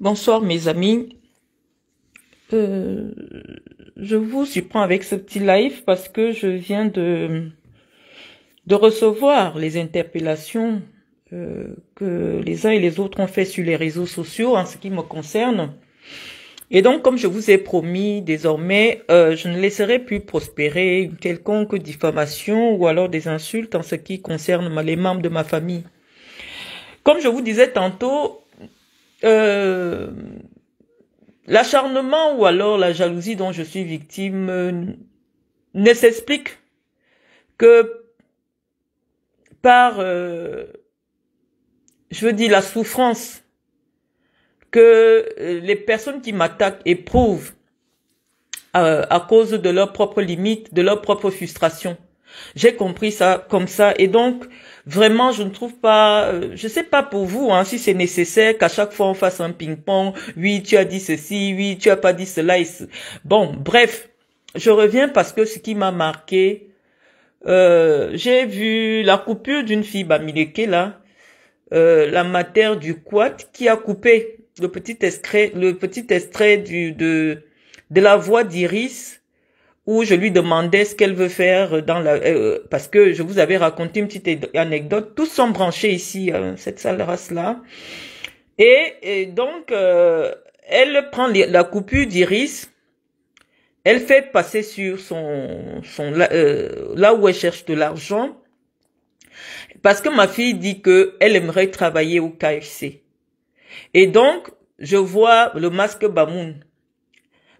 Bonsoir mes amis. Euh, je vous surprends avec ce petit live parce que je viens de, de recevoir les interpellations euh, que les uns et les autres ont fait sur les réseaux sociaux en ce qui me concerne. Et donc, comme je vous ai promis, désormais, euh, je ne laisserai plus prospérer une quelconque diffamation ou alors des insultes en ce qui concerne les membres de ma famille. Comme je vous disais tantôt, euh, l'acharnement ou alors la jalousie dont je suis victime euh, ne s'explique que par, euh, je veux dire, la souffrance que les personnes qui m'attaquent éprouvent à cause de leurs propres limites, de leurs propres frustrations. J'ai compris ça comme ça. Et donc, vraiment, je ne trouve pas, euh, je sais pas pour vous, hein, si c'est nécessaire qu'à chaque fois on fasse un ping-pong. Oui, tu as dit ceci. Oui, tu as pas dit cela. bon, bref, je reviens parce que ce qui m'a marqué, euh, j'ai vu la coupure d'une fille Bamileke là, euh, la matière du quad qui a coupé le petit extrait, le petit extrait du, de, de la voix d'Iris où je lui demandais ce qu'elle veut faire euh, dans la euh, parce que je vous avais raconté une petite anecdote tous sont branchés ici euh, cette salle race là et, donc elle prend la coupure d'iris elle fait passer sur son son là où elle cherche de l'argent parce que ma fille dit que elle aimerait travailler au KFC et donc je vois le masque Bamoun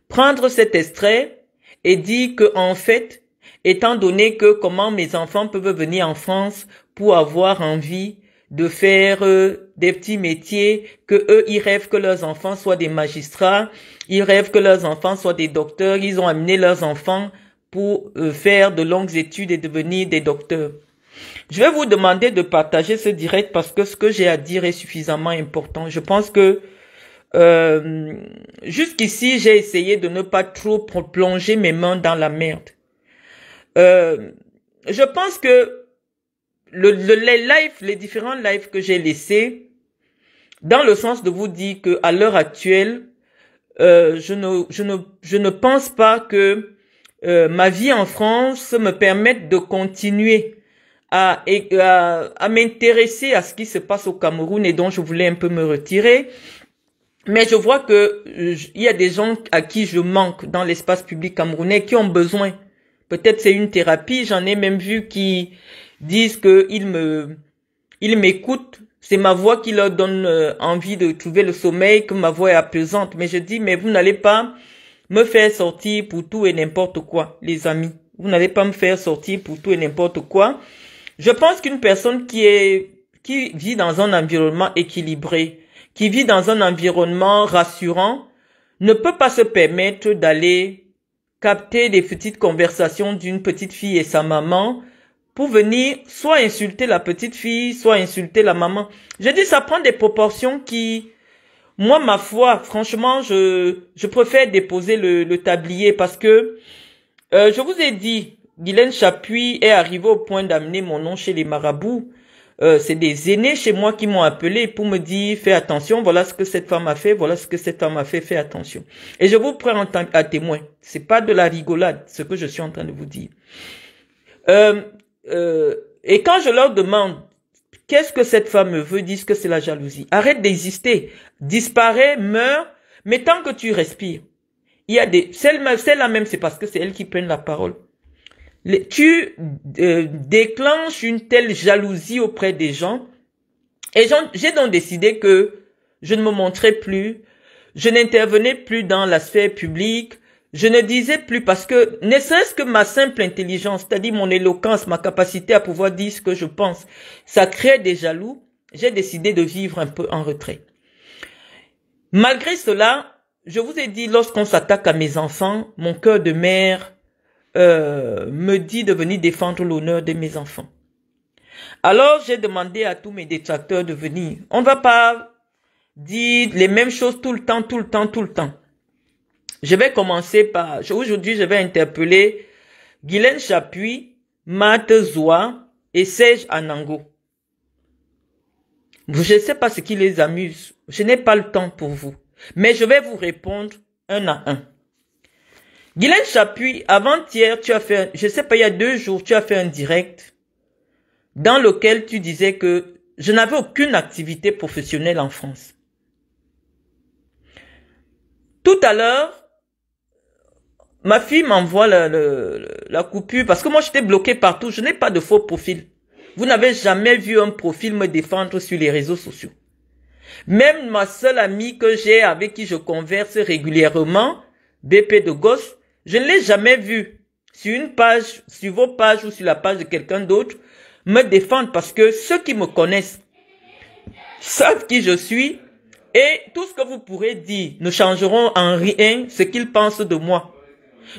prendre cet extrait et dit que en fait, étant donné que comment mes enfants peuvent venir en France pour avoir envie de faire euh, des petits métiers que eux ils rêvent que leurs enfants soient des magistrats, ils rêvent que leurs enfants soient des docteurs, ils ont amené leurs enfants pour euh, faire de longues études et devenir des docteurs. Je vais vous demander de partager ce direct parce que ce que j'ai à dire est suffisamment important. Je pense que euh, jusqu'ici, j'ai essayé de ne pas trop plonger mes mains dans la merde. Euh, je pense que le, le, les lives, les différents lives que j'ai laissés, dans le sens de vous dire que à l'heure actuelle, euh, je, ne, je, ne, je ne pense pas que euh, ma vie en France me permette de continuer à, à, à m'intéresser à ce qui se passe au Cameroun et dont je voulais un peu me retirer, mais je vois que euh, il y a des gens à qui je manque dans l'espace public camerounais qui ont besoin. Peut-être c'est une thérapie. J'en ai même vu qui disent qu'ils me, ils m'écoutent. C'est ma voix qui leur donne euh, envie de trouver le sommeil, que ma voix est apaisante. Mais je dis, mais vous n'allez pas me faire sortir pour tout et n'importe quoi, les amis. Vous n'allez pas me faire sortir pour tout et n'importe quoi. Je pense qu'une personne qui est, qui vit dans un environnement équilibré, qui vit dans un environnement rassurant ne peut pas se permettre d'aller capter les petites conversations d'une petite fille et sa maman pour venir soit insulter la petite fille, soit insulter la maman. Je dis, ça prend des proportions qui, moi, ma foi, franchement, je, je préfère déposer le, le tablier parce que, euh, je vous ai dit, Guylaine Chapuis est arrivée au point d'amener mon nom chez les marabouts. Euh, c'est des aînés chez moi qui m'ont appelé pour me dire fais attention, voilà ce que cette femme a fait, voilà ce que cet homme a fait, fais attention. Et je vous prends en à témoin. C'est pas de la rigolade ce que je suis en train de vous dire. Euh, euh, et quand je leur demande qu'est-ce que cette femme veut, disent que c'est la jalousie. Arrête d'exister, disparaît, meurs, mais tant que tu respires, il y a des celle-là même, c'est parce que c'est elle qui prennent la parole tu euh, déclenches une telle jalousie auprès des gens. Et j'ai donc décidé que je ne me montrais plus, je n'intervenais plus dans la sphère publique, je ne disais plus parce que, ne serait-ce que ma simple intelligence, c'est-à-dire mon éloquence, ma capacité à pouvoir dire ce que je pense, ça crée des jaloux, j'ai décidé de vivre un peu en retrait. Malgré cela, je vous ai dit, lorsqu'on s'attaque à mes enfants, mon cœur de mère euh, me dit de venir défendre l'honneur de mes enfants. Alors j'ai demandé à tous mes détracteurs de venir. On ne va pas dire les mêmes choses tout le temps, tout le temps, tout le temps. Je vais commencer par, aujourd'hui je vais interpeller Guylaine Chapuis, Matt Zoua et Serge Anango. Je ne sais pas ce qui les amuse. Je n'ai pas le temps pour vous. Mais je vais vous répondre un à un. Guylaine Chapuis, avant-hier, tu as fait, je sais pas, il y a deux jours, tu as fait un direct dans lequel tu disais que je n'avais aucune activité professionnelle en France. Tout à l'heure, ma fille m'envoie la, la, coupure parce que moi j'étais bloqué partout. Je n'ai pas de faux profil. Vous n'avez jamais vu un profil me défendre sur les réseaux sociaux. Même ma seule amie que j'ai avec qui je converse régulièrement, BP de Gosse, je ne l'ai jamais vu sur une page, sur vos pages ou sur la page de quelqu'un d'autre me défendre parce que ceux qui me connaissent savent qui je suis et tout ce que vous pourrez dire ne changeront en rien ce qu'ils pensent de moi.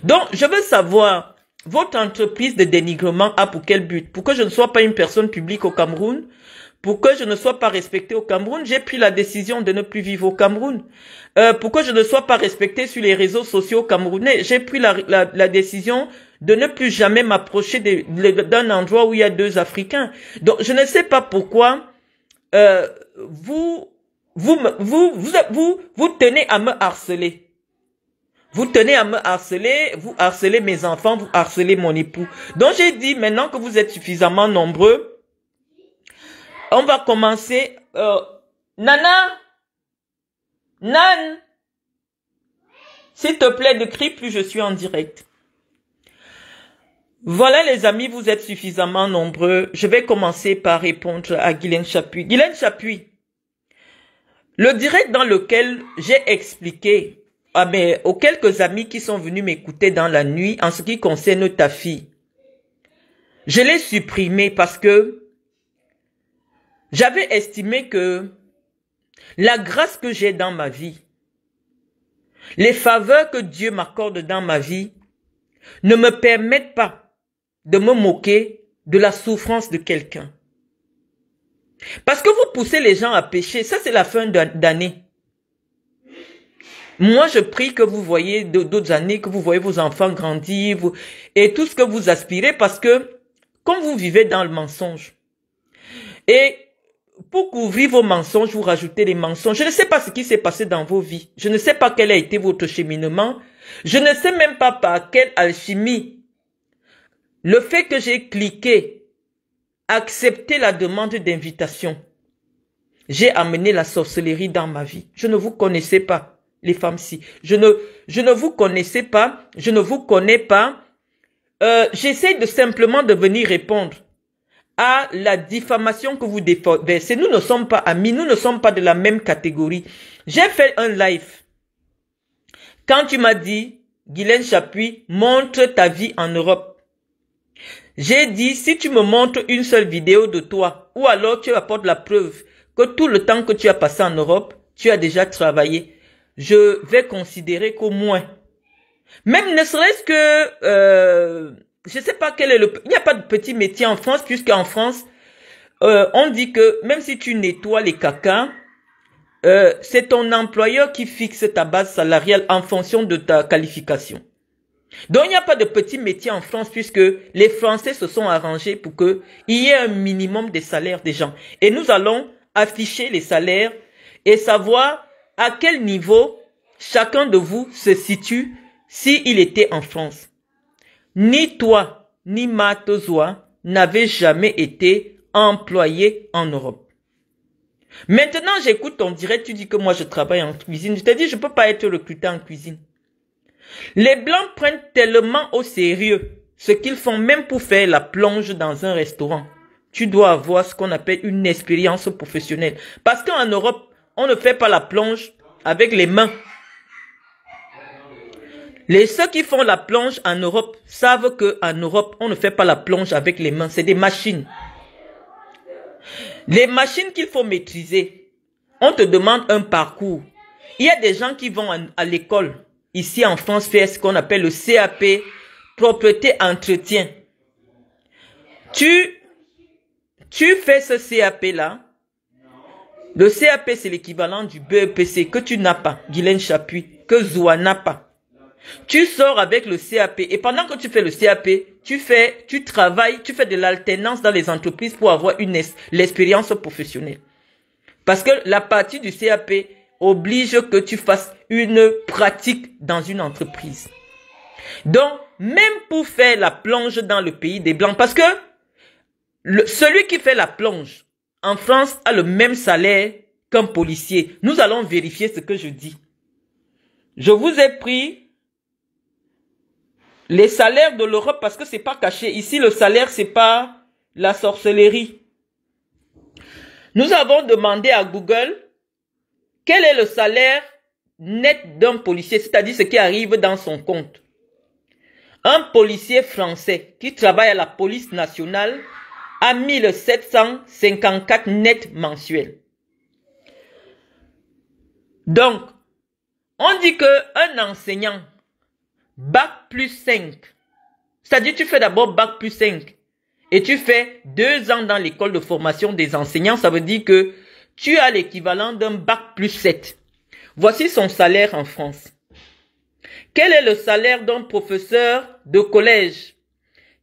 Donc, je veux savoir, votre entreprise de dénigrement a pour quel but Pour que je ne sois pas une personne publique au Cameroun pour que je ne sois pas respecté au Cameroun, j'ai pris la décision de ne plus vivre au Cameroun. Euh, pour je ne sois pas respecté sur les réseaux sociaux camerounais, j'ai pris la, la, la, décision de ne plus jamais m'approcher d'un endroit où il y a deux Africains. Donc, je ne sais pas pourquoi euh, vous, vous, vous, vous, vous, vous tenez à me harceler. Vous tenez à me harceler, vous harcelez mes enfants, vous harcelez mon époux. Donc j'ai dit, maintenant que vous êtes suffisamment nombreux, on va commencer. Euh, Nana, Nan, s'il te plaît, ne crie plus, je suis en direct. Voilà les amis, vous êtes suffisamment nombreux. Je vais commencer par répondre à Guylaine Chapuis. Guylaine Chapuis, le direct dans lequel j'ai expliqué à mes, aux quelques amis qui sont venus m'écouter dans la nuit en ce qui concerne ta fille, je l'ai supprimé parce que j'avais estimé que la grâce que j'ai dans ma vie, les faveurs que Dieu m'accorde dans ma vie, ne me permettent pas de me moquer de la souffrance de quelqu'un. Parce que vous poussez les gens à pécher, ça c'est la fin d'année. Moi, je prie que vous voyez d'autres années, que vous voyez vos enfants grandir vous, et tout ce que vous aspirez parce que quand vous vivez dans le mensonge et pour couvrir vos mensonges, vous rajoutez les mensonges. Je ne sais pas ce qui s'est passé dans vos vies. Je ne sais pas quel a été votre cheminement. Je ne sais même pas par quelle alchimie. Le fait que j'ai cliqué, accepté la demande d'invitation, j'ai amené la sorcellerie dans ma vie. Je ne vous connaissais pas, les femmes-ci. Je ne, je ne vous connaissais pas. Je ne vous connais pas. Euh, j'essaie de simplement de venir répondre à la diffamation que vous déversez. Nous ne sommes pas amis, nous ne sommes pas de la même catégorie. J'ai fait un live. Quand tu m'as dit, Guylaine Chapuis, montre ta vie en Europe. J'ai dit, si tu me montres une seule vidéo de toi, ou alors tu apportes la preuve que tout le temps que tu as passé en Europe, tu as déjà travaillé, je vais considérer qu'au moins, même ne serait-ce que euh, je sais pas quel est le, il n'y a pas de petit métier en France puisqu'en France, euh, on dit que même si tu nettoies les caca, euh, c'est ton employeur qui fixe ta base salariale en fonction de ta qualification. Donc il n'y a pas de petit métier en France puisque les Français se sont arrangés pour que y ait un minimum des salaires des gens. Et nous allons afficher les salaires et savoir à quel niveau chacun de vous se situe s'il était en France. Ni toi, ni Matozoa n'avaient jamais été employé en Europe. Maintenant, j'écoute, ton direct, tu dis que moi je travaille en cuisine. Je t'ai dit, je ne peux pas être recruté en cuisine. Les Blancs prennent tellement au sérieux ce qu'ils font même pour faire la plonge dans un restaurant. Tu dois avoir ce qu'on appelle une expérience professionnelle. Parce qu'en Europe, on ne fait pas la plonge avec les mains. Les ceux qui font la plonge en Europe savent que en Europe, on ne fait pas la plonge avec les mains, c'est des machines. Les machines qu'il faut maîtriser, on te demande un parcours. Il y a des gens qui vont à l'école, ici en France, faire ce qu'on appelle le CAP, propreté entretien. Tu, tu fais ce CAP-là. Le CAP, c'est l'équivalent du BEPC que tu n'as pas, Guylaine Chapuis, que Zoua n'a pas. Tu sors avec le CAP et pendant que tu fais le CAP, tu fais, tu travailles, tu fais de l'alternance dans les entreprises pour avoir une l'expérience professionnelle. Parce que la partie du CAP oblige que tu fasses une pratique dans une entreprise. Donc, même pour faire la plonge dans le pays des Blancs, parce que celui qui fait la plonge en France a le même salaire qu'un policier. Nous allons vérifier ce que je dis. Je vous ai pris les salaires de l'Europe, parce que c'est pas caché. Ici, le salaire, c'est pas la sorcellerie. Nous avons demandé à Google quel est le salaire net d'un policier, c'est-à-dire ce qui arrive dans son compte. Un policier français qui travaille à la police nationale a 1754 nets mensuels. Donc, on dit que un enseignant bac plus 5. C'est-à-dire tu fais d'abord bac plus 5 et tu fais deux ans dans l'école de formation des enseignants. Ça veut dire que tu as l'équivalent d'un bac plus 7. Voici son salaire en France. Quel est le salaire d'un professeur de collège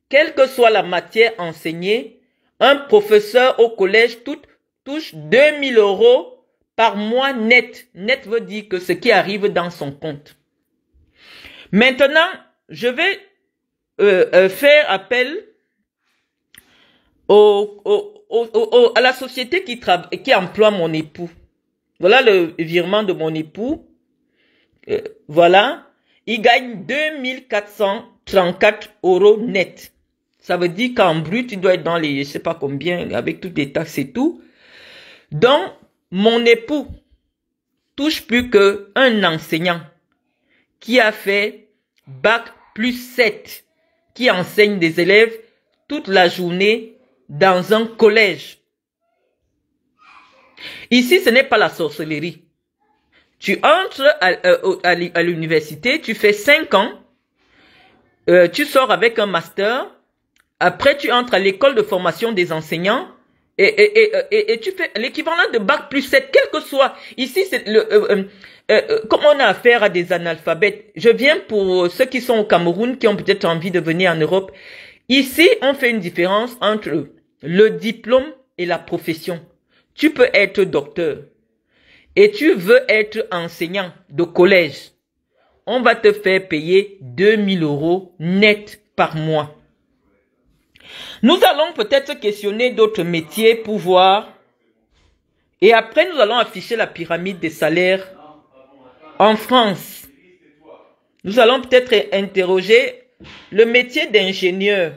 Quelle que soit la matière enseignée, un professeur au collège touche 2000 euros par mois net. Net veut dire que ce qui arrive dans son compte. Maintenant, je vais euh, euh, faire appel à la société qui, qui emploie mon époux. Voilà le virement de mon époux. Euh, voilà. Il gagne 2434 euros net. Ça veut dire qu'en brut, il doit être dans les, je sais pas combien, avec toutes les taxes et tout. Donc, mon époux touche plus qu'un enseignant qui a fait bac plus 7, qui enseigne des élèves toute la journée dans un collège. Ici, ce n'est pas la sorcellerie. Tu entres à, euh, l'université, tu fais 5 ans, euh, tu sors avec un master, après tu entres à l'école de formation des enseignants, et, tu fais l'équivalent de bac plus 7, quel que soit. Ici, c'est le, euh, euh, euh, comme on a affaire à des analphabètes, je viens pour ceux qui sont au Cameroun, qui ont peut-être envie de venir en Europe. Ici, on fait une différence entre le diplôme et la profession. Tu peux être docteur et tu veux être enseignant de collège. On va te faire payer 2000 euros net par mois. Nous allons peut-être questionner d'autres métiers pour voir. Et après, nous allons afficher la pyramide des salaires en France, nous allons peut-être interroger le métier d'ingénieur.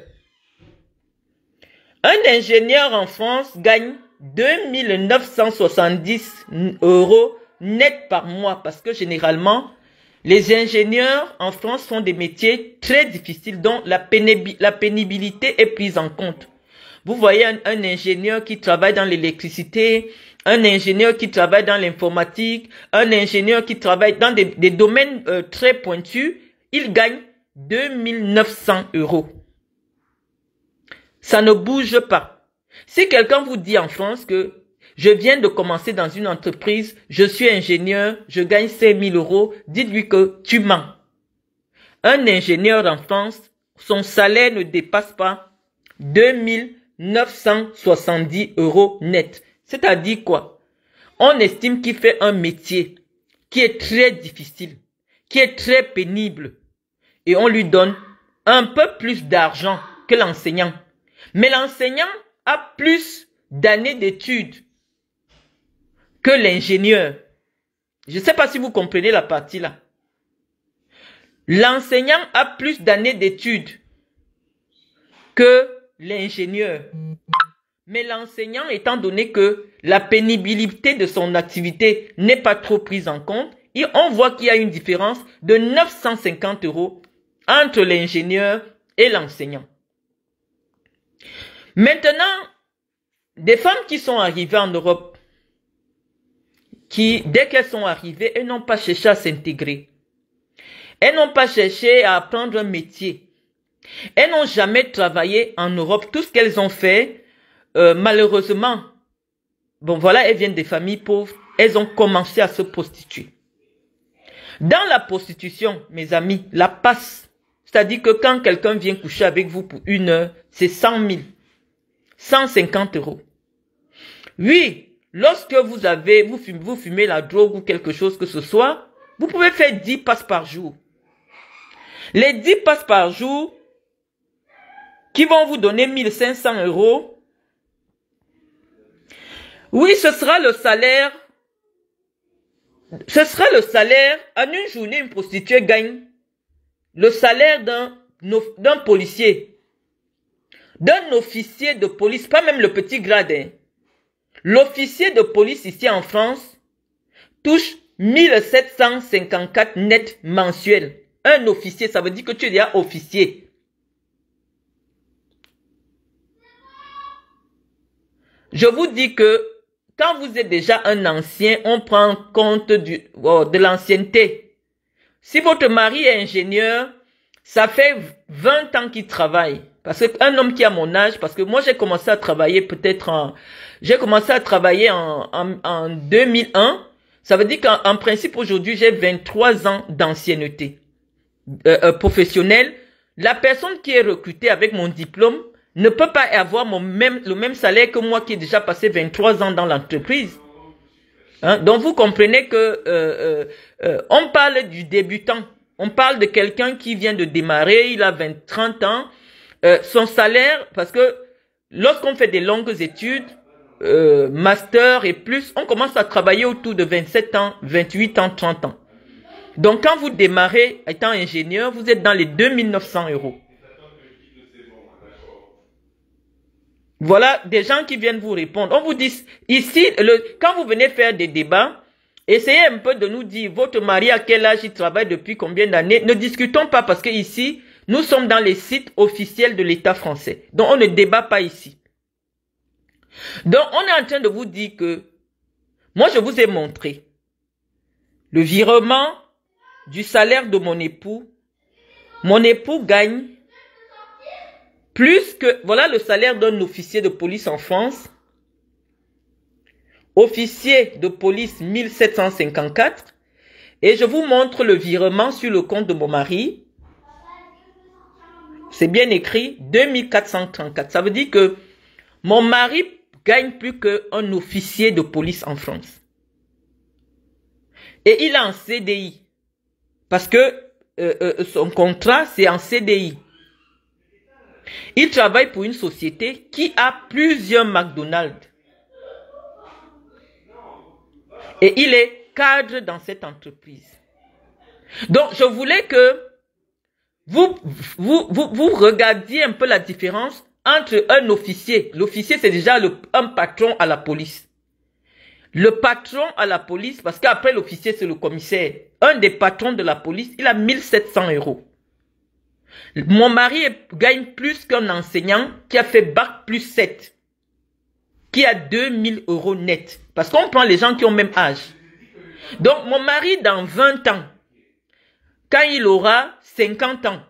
Un ingénieur en France gagne 2970 euros net par mois parce que généralement, les ingénieurs en France font des métiers très difficiles dont la, pénibilité est prise en compte. Vous voyez un, un ingénieur qui travaille dans l'électricité, un ingénieur qui travaille dans l'informatique, un ingénieur qui travaille dans des, domaines euh, très pointus, il gagne 2900 euros. Ça ne bouge pas. Si quelqu'un vous dit en France que je viens de commencer dans une entreprise, je suis ingénieur, je gagne 5000 euros, dites-lui que tu mens. Un ingénieur en France, son salaire ne dépasse pas 2970 euros net. C'est-à-dire quoi On estime qu'il fait un métier qui est très difficile, qui est très pénible, et on lui donne un peu plus d'argent que l'enseignant. Mais l'enseignant a plus d'années d'études que l'ingénieur. Je ne sais pas si vous comprenez la partie là. L'enseignant a plus d'années d'études que l'ingénieur. Mais l'enseignant, étant donné que la pénibilité de son activité n'est pas trop prise en compte, on voit qu'il y a une différence de 950 euros entre l'ingénieur et l'enseignant. Maintenant, des femmes qui sont arrivées en Europe, qui, dès qu'elles sont arrivées, elles n'ont pas cherché à s'intégrer. Elles n'ont pas cherché à apprendre un métier. Elles n'ont jamais travaillé en Europe. Tout ce qu'elles ont fait, euh, malheureusement, bon voilà, elles viennent des familles pauvres, elles ont commencé à se prostituer. Dans la prostitution, mes amis, la passe, c'est-à-dire que quand quelqu'un vient coucher avec vous pour une heure, c'est 100 000, 150 euros. Oui, lorsque vous avez, vous fumez, vous fumez la drogue ou quelque chose que ce soit, vous pouvez faire 10 passes par jour. Les 10 passes par jour qui vont vous donner 1500 euros, oui, ce sera le salaire. Ce sera le salaire. En une journée, une prostituée gagne le salaire d'un policier, d'un officier de police, pas même le petit grade. Hein. L'officier de police ici en France touche 1754 nets mensuels. Un officier, ça veut dire que tu es déjà officier. Je vous dis que quand vous êtes déjà un ancien, on prend compte du, oh, de l'ancienneté. Si votre mari est ingénieur, ça fait 20 ans qu'il travaille. Parce qu'un homme qui a mon âge, parce que moi j'ai commencé à travailler peut-être en, j'ai commencé à travailler en, en, 2001. Ça veut dire qu'en principe aujourd'hui j'ai 23 ans d'ancienneté euh, euh, professionnelle. La personne qui est recrutée avec mon diplôme, ne peut pas avoir mon même, le même salaire que moi qui ai déjà passé 23 ans dans l'entreprise. Hein? Donc vous comprenez que euh, euh, euh, on parle du débutant. On parle de quelqu'un qui vient de démarrer, il a 20, 30 ans. son salaire, parce que lorsqu'on fait des longues études, master et plus, on commence à travailler autour de 27 ans, 28 ans, 30 ans. Donc quand vous démarrez étant ingénieur, vous êtes dans les 2900 euros. Voilà des gens qui viennent vous répondre. On vous dit, ici, le, quand vous venez faire des débats, essayez un peu de nous dire, votre mari, à quel âge il travaille depuis combien d'années. Ne discutons pas parce que ici, nous sommes dans les sites officiels de l'État français. Donc, on ne débat pas ici. Donc, on est en train de vous dire que, moi, je vous ai montré le virement du salaire de mon époux. Mon époux gagne plus que, voilà le salaire d'un officier de police en France. Officier de police 1754. Et je vous montre le virement sur le compte de mon mari. C'est bien écrit 2434. Ça veut dire que mon mari gagne plus qu'un officier de police en France. Et il est en CDI. Parce que euh, euh, son contrat, c'est en CDI. Il travaille pour une société qui a plusieurs McDonald's. Et il est cadre dans cette entreprise. Donc, je voulais que vous, regardiez un peu la différence entre un officier. L'officier, c'est déjà un patron à la police. Le patron à la police, parce qu'après l'officier, c'est le commissaire. Un des patrons de la police, il a 1700 euros. Mon mari gagne plus qu'un enseignant qui a fait bac plus 7, qui a 2000 euros net. Parce qu'on prend les gens qui ont même âge. Donc, mon mari, dans 20 ans, quand il aura 50 ans,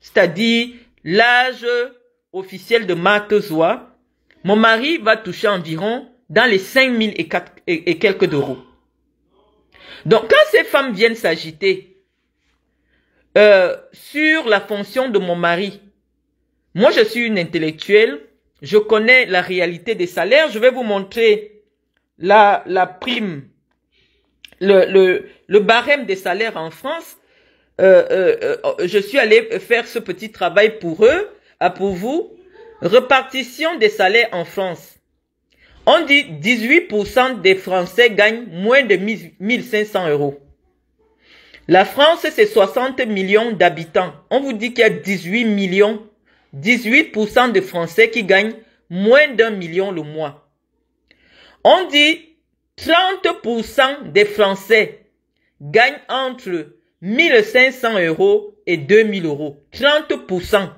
c'est-à-dire l'âge officiel de Zoa, mon mari va toucher environ dans les 5000 et, et quelques d'euros. Donc, quand ces femmes viennent s'agiter euh, sur la fonction de mon mari. Moi, je suis une intellectuelle. Je connais la réalité des salaires. Je vais vous montrer la, la prime, le, le, barème des salaires en France. Euh, euh, je suis allée faire ce petit travail pour eux, à pour vous. Repartition des salaires en France. On dit 18% des Français gagnent moins de 1500 euros. La France, c'est 60 millions d'habitants. On vous dit qu'il y a 18 millions, 18% de Français qui gagnent moins d'un million le mois. On dit 30% des Français gagnent entre 1500 euros et 2000 euros. 30%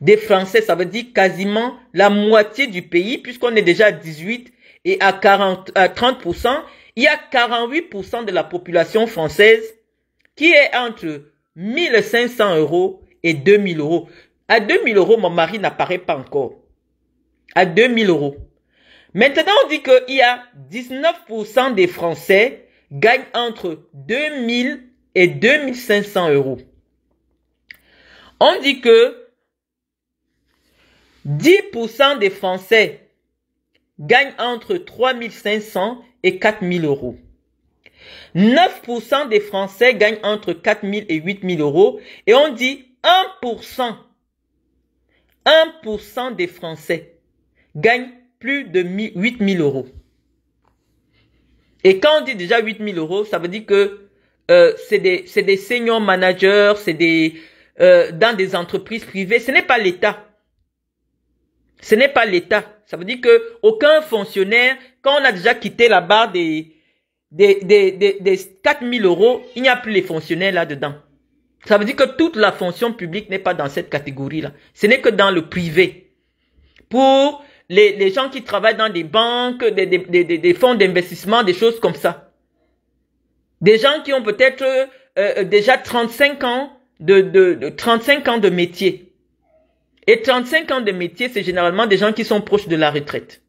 des Français, ça veut dire quasiment la moitié du pays puisqu'on est déjà à 18 et à, 40, à 30%, il y a 48% de la population française qui est entre 1500 euros et 2000 euros. À 2000 euros, mon mari n'apparaît pas encore. À 2000 euros. Maintenant, on dit qu'il y a 19% des Français gagnent entre 2000 et 2500 euros. On dit que 10% des Français gagnent entre 3500 et 4 000 euros. 9% des Français gagnent entre 4 000 et 8 000 euros et on dit 1%. 1% des Français gagnent plus de 8 000 euros. Et quand on dit déjà 8 000 euros, ça veut dire que euh, c'est des, des seniors managers, c'est des euh, dans des entreprises privées. Ce n'est pas l'État. Ce n'est pas l'État. Ça veut dire que aucun fonctionnaire, quand on a déjà quitté la barre des, des, des, des, 4000 euros, il n'y a plus les fonctionnaires là-dedans. Ça veut dire que toute la fonction publique n'est pas dans cette catégorie-là. Ce n'est que dans le privé. Pour les, gens qui travaillent dans des banques, des, fonds d'investissement, des choses comme ça. Des gens qui ont peut-être euh, euh, déjà 35 ans de, de, de 35 ans de métier. Et 35 ans de métier, c'est généralement des gens qui sont proches de la retraite.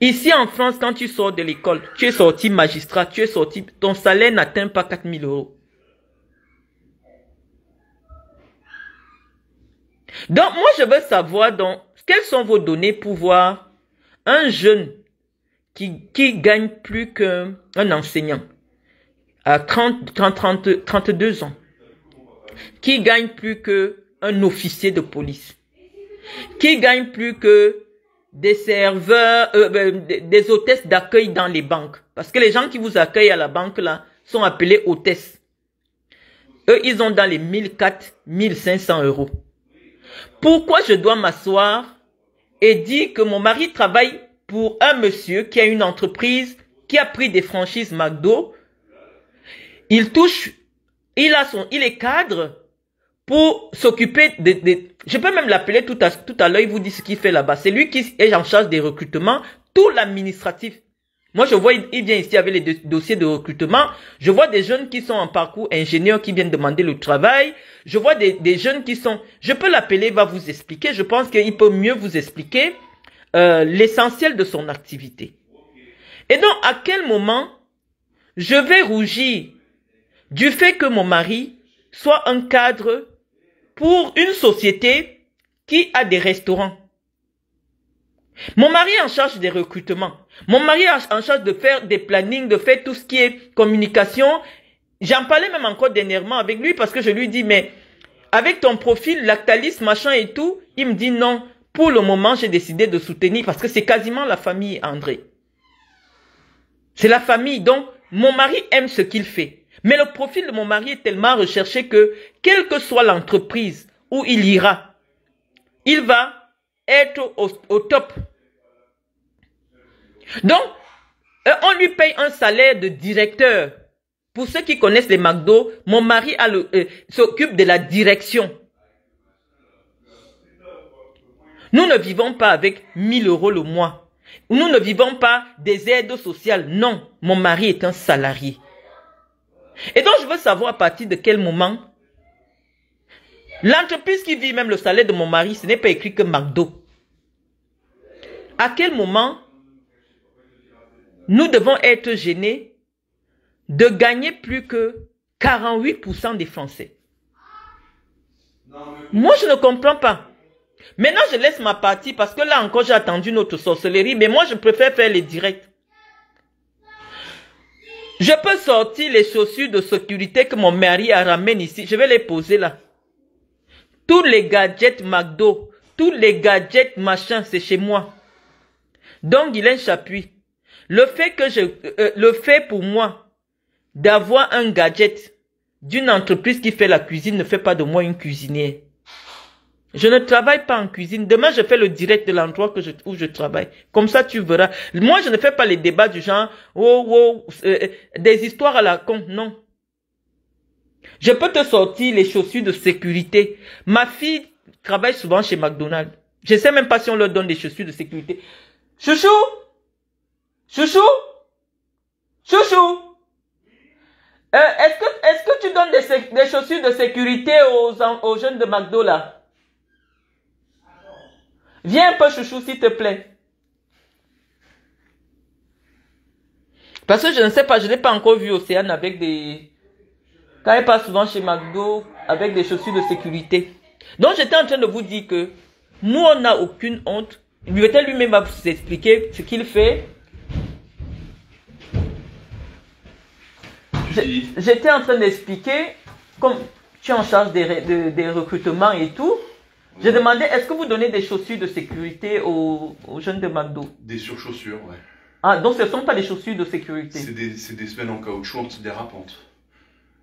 Ici en France, quand tu sors de l'école, tu es sorti magistrat, tu es sorti, ton salaire n'atteint pas 4000 euros. Donc, moi, je veux savoir, donc, quelles sont vos données pour voir un jeune qui, qui gagne plus qu'un enseignant à 30, 32 ans, qui gagne plus que un officier de police qui gagne plus que des serveurs, euh, ben, des hôtesses d'accueil dans les banques. Parce que les gens qui vous accueillent à la banque, là, sont appelés hôtesses. Eux, ils ont dans les 1400, 1500 euros. Pourquoi je dois m'asseoir et dire que mon mari travaille pour un monsieur qui a une entreprise, qui a pris des franchises McDo. Il touche, il a son, il est cadre, pour s'occuper de, je peux même l'appeler tout à, tout à l'heure, il vous dit ce qu'il fait là-bas. C'est lui qui est en charge des recrutements, tout l'administratif. Moi, je vois, il vient ici avec les dossiers de recrutement. Je vois des jeunes qui sont en parcours ingénieurs qui viennent demander le travail. Je vois des, jeunes qui sont, je peux l'appeler, il va vous expliquer. Je pense qu'il peut mieux vous expliquer, euh, l'essentiel de son activité. Et donc, à quel moment je vais rougir du fait que mon mari soit un cadre pour une société qui a des restaurants. Mon mari est en charge des recrutements. Mon mari est en charge de faire des plannings, de faire tout ce qui est communication. J'en parlais même encore dernièrement avec lui parce que je lui dis, mais avec ton profil, Lactalis, machin et tout, il me dit non. Pour le moment, j'ai décidé de soutenir parce que c'est quasiment la famille, André. C'est la famille. Donc, mon mari aime ce qu'il fait. Mais le profil de mon mari est tellement recherché que, quelle que soit l'entreprise où il ira, il va être au, top. Donc, euh, on lui paye un salaire de directeur. Pour ceux qui connaissent les McDo, mon mari euh, s'occupe de la direction. Nous ne vivons pas avec 1000 euros le mois. Nous ne vivons pas des aides sociales. Non, mon mari est un salarié. Et donc, je veux savoir à partir de quel moment l'entreprise qui vit, même le salaire de mon mari, ce n'est pas écrit que McDo. À quel moment nous devons être gênés de gagner plus que 48% des Français. Moi, je ne comprends pas. Maintenant, je laisse ma partie parce que là encore, j'ai attendu notre sorcellerie, mais moi, je préfère faire les directs. Je peux sortir les chaussures de sécurité que mon mari a ramené ici. Je vais les poser là. Tous les gadgets McDo, tous les gadgets machin, c'est chez moi. Donc, il Chapuis, le fait que je, euh, euh, le fait pour moi d'avoir un gadget d'une entreprise qui fait la cuisine ne fait pas de moi une cuisinière. Je ne travaille pas en cuisine. Demain, je fais le direct de l'endroit que je, où je travaille. Comme ça, tu verras. Moi, je ne fais pas les débats du genre, oh, oh, euh, euh, des histoires à la con. Non. Je peux te sortir les chaussures de sécurité. Ma fille travaille souvent chez McDonald's. Je sais même pas si on leur donne des chaussures de sécurité. Chouchou! Chouchou! Chouchou! Euh, est-ce que, est que tu donnes des, chaussures de sécurité aux, aux jeunes de McDonald's Viens un peu, chouchou, s'il te plaît. Parce que je ne sais pas, je n'ai pas encore vu Océane avec des... Quand elle passe souvent chez McDo, avec des chaussures de sécurité. Donc j'étais en train de vous dire que nous, on n'a aucune honte. était lui-même va vous expliquer ce qu'il fait. J'étais en train d'expliquer, comme tu es en charge des, des recrutements et tout, j'ai demandé, est-ce que vous donnez des chaussures de sécurité aux, jeunes de McDo Des surchaussures, ouais. Ah, donc ce ne sont pas des chaussures de sécurité C'est des, c'est des semelles en caoutchouc antidérapantes.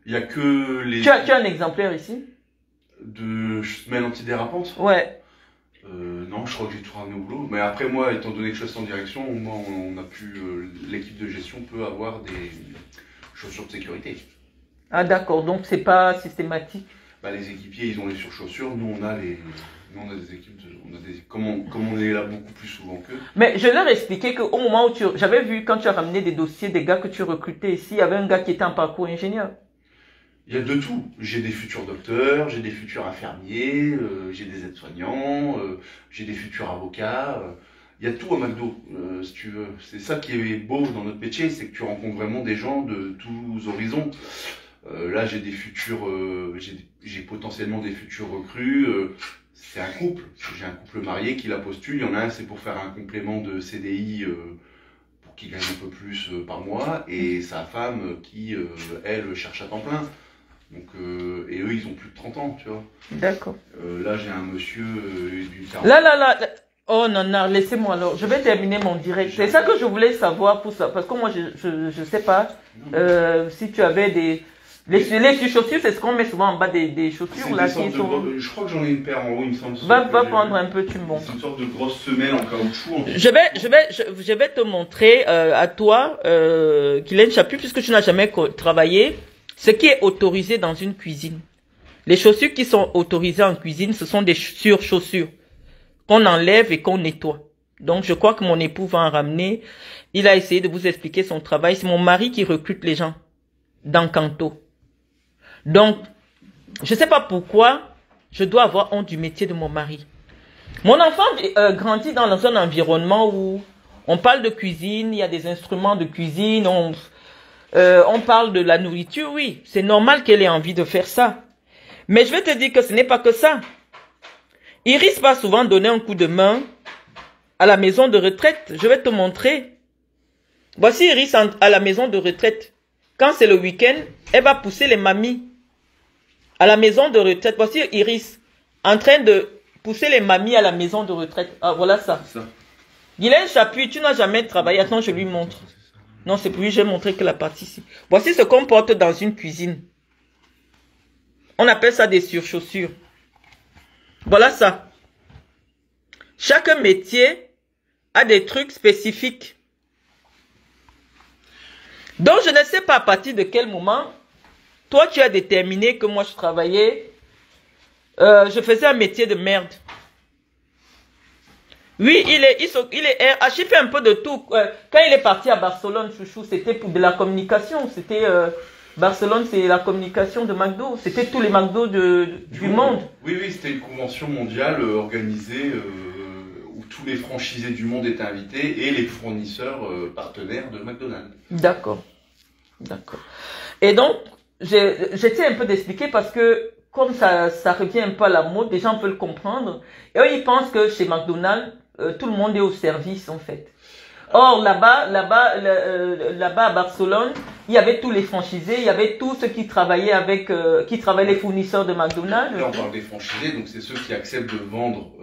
Il n'y a que les. Tu as, qu'un exemplaire ici De semaines antidérapantes Ouais. Euh, non, je crois que j'ai tout ramené au boulot. Mais après, moi, étant donné que je suis en direction, on, a pu. Euh, l'équipe de gestion peut avoir des chaussures de sécurité. Ah, d'accord. Donc, c'est pas systématique bah, les équipiers, ils ont les surchaussures, nous on a les. Nous, on a des équipes, de, on a des, comme, on, est là beaucoup plus souvent qu'eux. Mais je leur expliquais qu'au moment où tu. J'avais vu quand tu as ramené des dossiers des gars que tu recrutais ici, il y avait un gars qui était en parcours ingénieur. Il y a de tout. J'ai des futurs docteurs, j'ai des futurs infirmiers, euh, j'ai des aides-soignants, euh, j'ai des futurs avocats. Euh. il y a tout à McDo, si tu veux. C'est ça qui est beau dans notre métier, c'est que tu rencontres vraiment des gens de tous horizons. Euh, là, j'ai des futurs, euh, j'ai potentiellement des futurs recrues. Euh, c'est un couple. J'ai un couple marié qui la postule. Il y en a un, c'est pour faire un complément de CDI pour qu'il gagne un peu plus par mois, et sa femme qui, elle, cherche à temps plein. Donc, et eux, ils ont plus de 30 ans, tu vois. D'accord. là, j'ai un monsieur du Là, là, là, Oh non, non, laissez-moi alors. Je vais terminer mon direct. C'est ça que je voulais savoir pour ça. Parce que moi, je ne je sais pas si tu avais des. Les, les chaussures, c'est ce qu'on met souvent en bas des, des chaussures. Là, qui sont... Je crois que j'en ai une paire en haut, il me semble. Va, va prendre un peu, tu C'est une sorte de grosse semelle en caoutchouc. Je, vais, je, vais, je, vais te montrer euh, à toi, euh, Kylian Chapu, puisque tu n'as jamais travaillé, ce qui est autorisé dans une cuisine. Les chaussures qui sont autorisées en cuisine, ce sont des chaussures qu'on enlève et qu'on nettoie. Donc, je crois que mon époux va en ramener. Il a essayé de vous expliquer son travail. C'est mon mari qui recrute les gens dans Canto. Donc, je ne sais pas pourquoi je dois avoir honte du métier de mon mari. Mon enfant euh, grandit dans un environnement où on parle de cuisine, il y a des instruments de cuisine, on, euh, on parle de la nourriture, oui, c'est normal qu'elle ait envie de faire ça. Mais je vais te dire que ce n'est pas que ça. Iris va souvent donner un coup de main à la maison de retraite. Je vais te montrer. Voici Iris à la maison de retraite. Quand c'est le week-end, elle va pousser les mamies à la maison de retraite. Voici Iris en train de pousser les mamies à la maison de retraite. Ah, voilà ça. a Guylaine tu n'as jamais travaillé. Attends, je lui montre. Non, c'est pour lui, j'ai montré que la partie ici. Voici ce qu'on porte dans une cuisine. On appelle ça des surchaussures. Voilà ça. Chaque métier a des trucs spécifiques. Donc, je ne sais pas à partir de quel moment toi, tu as déterminé que moi, je travaillais, euh, je faisais un métier de merde. Oui, il est, il, est fait eh, un peu de tout. Euh, quand il est parti à Barcelone, Chouchou, c'était pour de la communication. C'était euh, Barcelone, c'est la communication de McDo. C'était tous les McDo du, monde. Oui, oui, c'était une convention mondiale organisée où tous les franchisés du monde étaient invités et les fournisseurs partenaires de McDonald's. D'accord. D'accord. Et donc, je, un peu d'expliquer parce que comme ça, ça revient pas peu à la mode, les gens veulent comprendre. Et eux, ils pensent que chez McDonald's, euh, tout le monde est au service en fait. Or là-bas, là-bas, euh, là-bas à Barcelone, il y avait tous les franchisés, il y avait tous ceux qui travaillaient avec, euh, qui travaillaient les fournisseurs de McDonald's. Là on parle des franchisés, donc c'est ceux qui acceptent de vendre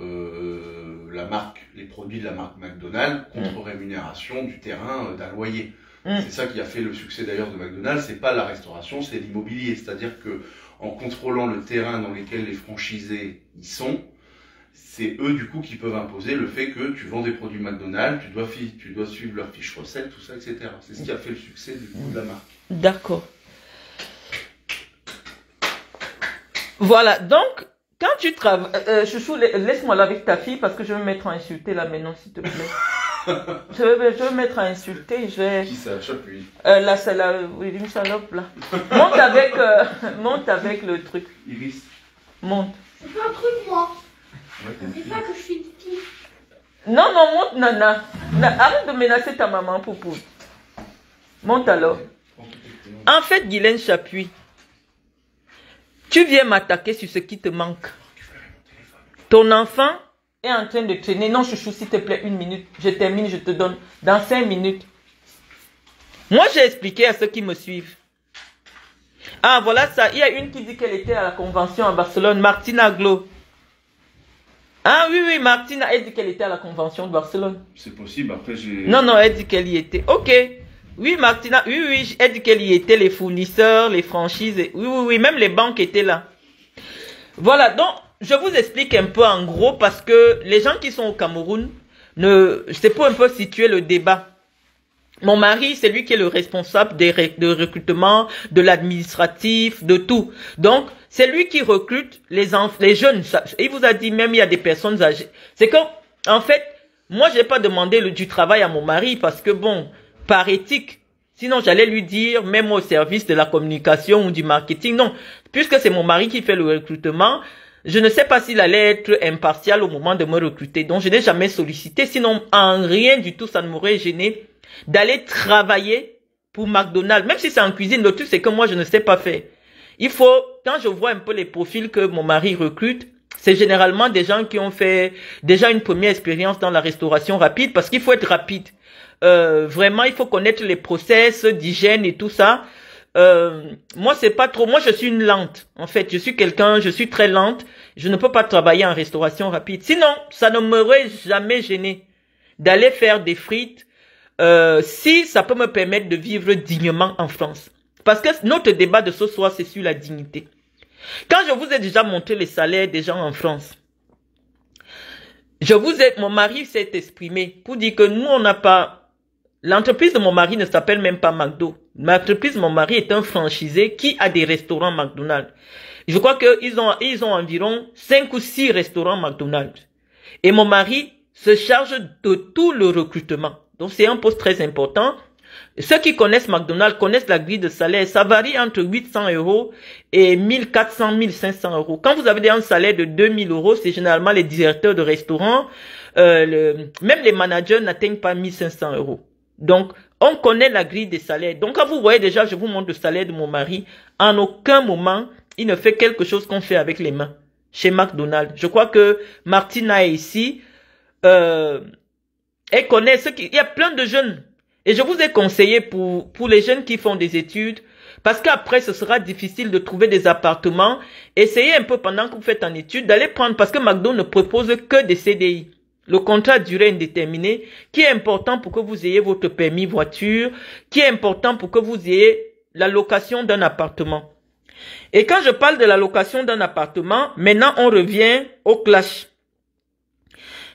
la marque, les produits de la marque McDonald's contre mm. rémunération du terrain d'un loyer. Mm. C'est ça qui a fait le succès d'ailleurs de McDonald's, c'est pas la restauration, c'est l'immobilier. C'est-à-dire que en contrôlant le terrain dans lequel les franchisés y sont, c'est eux du coup qui peuvent imposer le fait que tu vends des produits McDonald's, tu dois, suivre leur fiche recette tout ça, etc. C'est ce qui a fait le succès du coup de la mm. marque. D'accord. Voilà, donc quand tu travailles, euh, euh, chouchou, laisse-moi là avec ta fille parce que je vais me mettre à insulter là maintenant, s'il te plaît. je, vais, je vais mettre à insulter. Je vais... Qui ça Chapuis euh, Là, c'est la. Oui, une salope, là. Monte avec, euh, monte avec le truc. Iris. Monte. C'est pas un truc, moi. c'est pas que je suis Non, non, monte, nana. Na, arrête de menacer ta maman, Poupou. Monte alors. En fait, Guylaine Chapuis, tu viens m'attaquer sur ce qui te manque. Ton enfant est en train de traîner. Non, chouchou, s'il te plaît, une minute. Je termine, je te donne. Dans cinq minutes. Moi, j'ai expliqué à ceux qui me suivent. Ah, voilà ça. Il y a une qui dit qu'elle était à la convention à Barcelone, Martina Glo. Ah oui, oui, Martina, elle dit qu'elle était à la convention de Barcelone. C'est possible, après j'ai... Non, non, elle dit qu'elle y était. Ok. Oui, Martina, oui, oui, elle dit qu'elle y était, les fournisseurs, les franchises, et... oui, oui, oui, même les banques étaient là. Voilà, donc je vous explique un peu en gros parce que les gens qui sont au Cameroun, ne, c'est pour un peu situer le débat. Mon mari, c'est lui qui est le responsable des de recrutement, de l'administratif, de tout. Donc, c'est lui qui recrute les les jeunes. Il vous a dit même il y a des personnes âgées. C'est que, en fait, moi n'ai pas demandé le, du travail à mon mari parce que bon, par éthique, Sinon, j'allais lui dire, même au service de la communication ou du marketing, non. Puisque c'est mon mari qui fait le recrutement, je ne sais pas s'il allait être impartial au moment de me recruter, donc je n'ai jamais sollicité. Sinon, en rien du tout, ça ne m'aurait gêné d'aller travailler pour McDonald's. Même si c'est en cuisine, le truc, c'est que moi, je ne sais pas faire. Il faut, quand je vois un peu les profils que mon mari recrute, c'est généralement des gens qui ont fait déjà une première expérience dans la restauration rapide parce qu'il faut être rapide. Euh, vraiment, il faut connaître les process d'hygiène et tout ça. Euh, moi c'est pas trop. Moi je suis une lente. En fait, je suis quelqu'un, je suis très lente. Je ne peux pas travailler en restauration rapide. Sinon, ça ne m'aurait jamais gêné d'aller faire des frites euh, si ça peut me permettre de vivre dignement en France. Parce que notre débat de ce soir c'est sur la dignité. Quand je vous ai déjà montré les salaires des gens en France, je vous ai, mon mari s'est exprimé pour dire que nous on n'a pas L'entreprise de mon mari ne s'appelle même pas McDo. L'entreprise de mon mari est un franchisé qui a des restaurants McDonald's. Je crois qu'ils ont, ils ont environ 5 ou 6 restaurants McDonald's. Et mon mari se charge de tout le recrutement. Donc c'est un poste très important. Ceux qui connaissent McDonald's connaissent la grille de salaire. Ça varie entre 800 euros et 1400, 1500 euros. Quand vous avez un salaire de 2000 euros, c'est généralement les directeurs de restaurants. Euh, même les managers n'atteignent pas 1500 euros. Donc, on connaît la grille des salaires. Donc, quand vous voyez déjà, je vous montre le salaire de mon mari. En aucun moment, il ne fait quelque chose qu'on fait avec les mains. Chez McDonald's. Je crois que Martina est ici. Euh, elle connaît ce qui... Il y a plein de jeunes. Et je vous ai conseillé pour, pour les jeunes qui font des études. Parce qu'après, ce sera difficile de trouver des appartements. Essayez un peu pendant que vous faites en études d'aller prendre. Parce que McDo ne propose que des CDI le contrat de durée indéterminée, qui est important pour que vous ayez votre permis voiture, qui est important pour que vous ayez la location d'un appartement. Et quand je parle de la location d'un appartement, maintenant on revient au clash.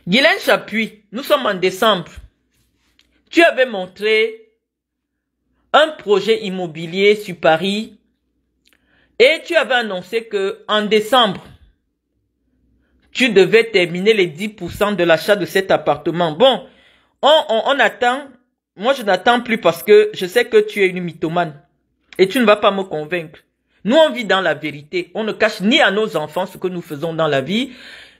Guylaine Chapuis, nous sommes en décembre. Tu avais montré un projet immobilier sur Paris et tu avais annoncé que en décembre, tu devais terminer les 10% de l'achat de cet appartement. Bon, on, on, on attend. Moi, je n'attends plus parce que je sais que tu es une mythomane. Et tu ne vas pas me convaincre. Nous, on vit dans la vérité. On ne cache ni à nos enfants ce que nous faisons dans la vie,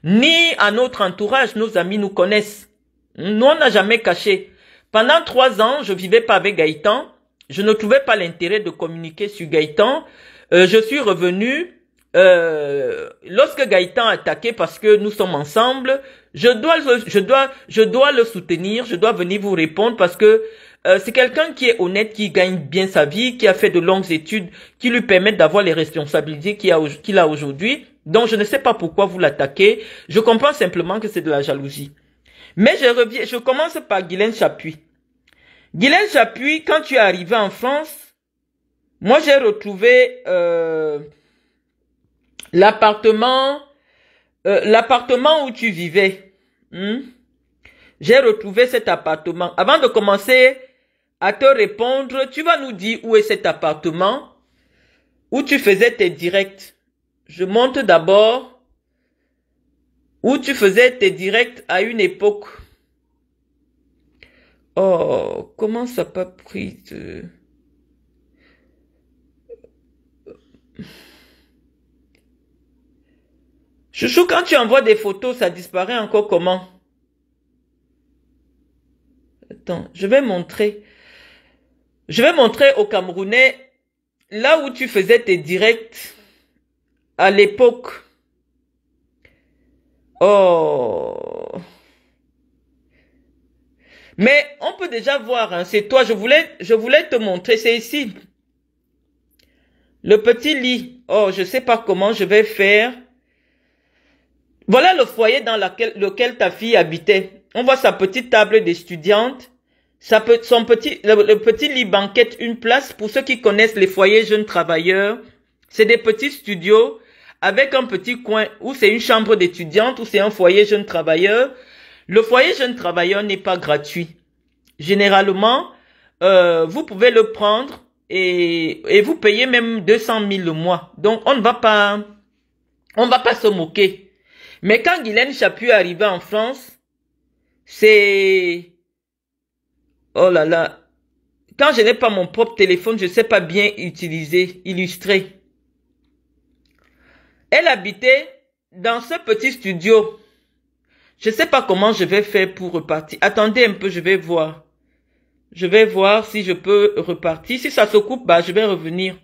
ni à notre entourage. Nos amis nous connaissent. Nous, on n'a jamais caché. Pendant trois ans, je vivais pas avec Gaëtan. Je ne trouvais pas l'intérêt de communiquer sur Gaëtan. Euh, je suis revenu euh, lorsque Gaëtan a attaqué parce que nous sommes ensemble, je dois, je dois, je dois le soutenir, je dois venir vous répondre parce que euh, c'est quelqu'un qui est honnête, qui gagne bien sa vie, qui a fait de longues études, qui lui permettent d'avoir les responsabilités qu'il a, a aujourd'hui. Donc je ne sais pas pourquoi vous l'attaquez. Je comprends simplement que c'est de la jalousie. Mais je reviens, je commence par Guylaine Chapuis. Guylaine Chapuis, quand tu es arrivé en France, moi j'ai retrouvé euh, L'appartement, euh, l'appartement où tu vivais. Hmm, j'ai retrouvé cet appartement. Avant de commencer à te répondre, tu vas nous dire où est cet appartement où tu faisais tes directs. Je monte d'abord où tu faisais tes directs à une époque. Oh, comment ça pas pris de... Chouchou, quand tu envoies des photos, ça disparaît encore comment Attends, je vais montrer. Je vais montrer au Camerounais là où tu faisais tes directs à l'époque. Oh. Mais on peut déjà voir, hein. c'est toi, je voulais, je voulais te montrer, c'est ici. Le petit lit. Oh, je sais pas comment je vais faire. Voilà le foyer dans lequel ta fille habitait. On voit sa petite table d'étudiante, son petit, le, petit lit banquette, une place. Pour ceux qui connaissent les foyers jeunes travailleurs, c'est des petits studios avec un petit coin où c'est une chambre d'étudiante, ou c'est un foyer jeune travailleur. Le foyer jeune travailleur n'est pas gratuit. Généralement, euh, vous pouvez le prendre et, et vous payez même 200 000 le mois. Donc, on ne va pas, on ne va pas se moquer. Mais quand Guylaine Chapu est arrivée en France, c'est... Oh là là. Quand je n'ai pas mon propre téléphone, je ne sais pas bien utiliser, illustrer. Elle habitait dans ce petit studio. Je ne sais pas comment je vais faire pour repartir. Attendez un peu, je vais voir. Je vais voir si je peux repartir. Si ça se coupe, bah, je vais revenir.